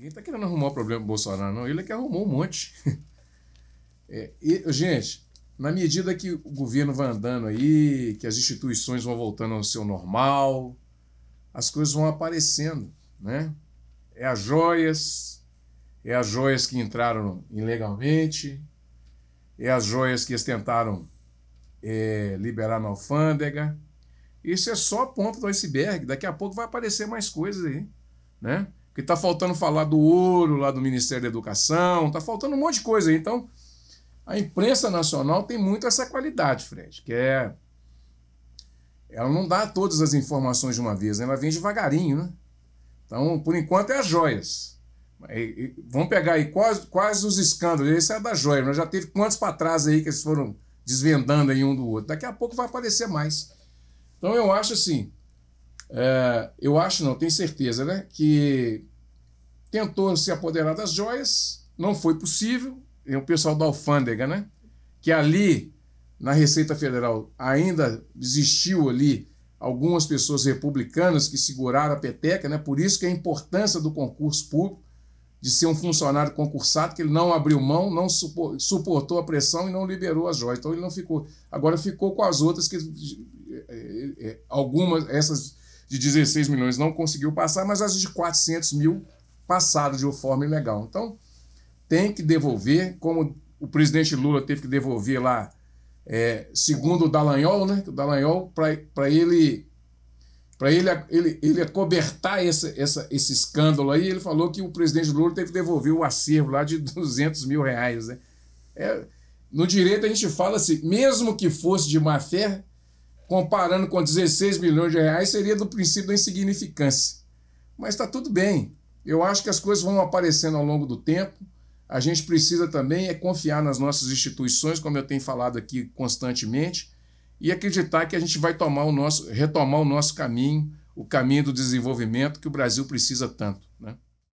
Ninguém tá querendo arrumar o problema do Bolsonaro, não. Ele é que arrumou um monte. É, e, gente, na medida que o governo vai andando aí, que as instituições vão voltando ao seu normal, as coisas vão aparecendo, né? É as joias, é as joias que entraram ilegalmente, é as joias que eles tentaram é, liberar na alfândega. Isso é só a ponta do iceberg. Daqui a pouco vai aparecer mais coisas aí, né? Porque está faltando falar do ouro lá do Ministério da Educação, está faltando um monte de coisa aí. Então, a imprensa nacional tem muito essa qualidade, Fred, que é. Ela não dá todas as informações de uma vez, né? ela vem devagarinho, né? Então, por enquanto, é as joias. E, e, vamos pegar aí quase quase os escândalos. Esse é da joia. mas né? já teve quantos para trás aí que eles foram desvendando aí um do outro. Daqui a pouco vai aparecer mais. Então eu acho assim. É, eu acho, não, tenho certeza, né? Que tentou se apoderar das joias, não foi possível. E é o pessoal da alfândega, né? Que ali na Receita Federal ainda existiu ali algumas pessoas republicanas que seguraram a peteca, né? Por isso que a importância do concurso público de ser um funcionário concursado que ele não abriu mão, não suportou a pressão e não liberou as joias. Então ele não ficou. Agora ficou com as outras que é, é, algumas essas de 16 milhões não conseguiu passar, mas as de 400 mil passado de uma forma ilegal. Então, tem que devolver, como o presidente Lula teve que devolver lá, é, segundo o Dallagnol, né? O Dallagnol, para ele para ele, ele, ele acobertar essa, essa, esse escândalo aí, ele falou que o presidente Lula teve que devolver o acervo lá de 200 mil reais. Né? É, no direito a gente fala assim, mesmo que fosse de má fé, comparando com 16 milhões de reais, seria do princípio da insignificância. Mas está tudo bem. Eu acho que as coisas vão aparecendo ao longo do tempo. A gente precisa também é confiar nas nossas instituições, como eu tenho falado aqui constantemente, e acreditar que a gente vai tomar o nosso, retomar o nosso caminho, o caminho do desenvolvimento que o Brasil precisa tanto. Né?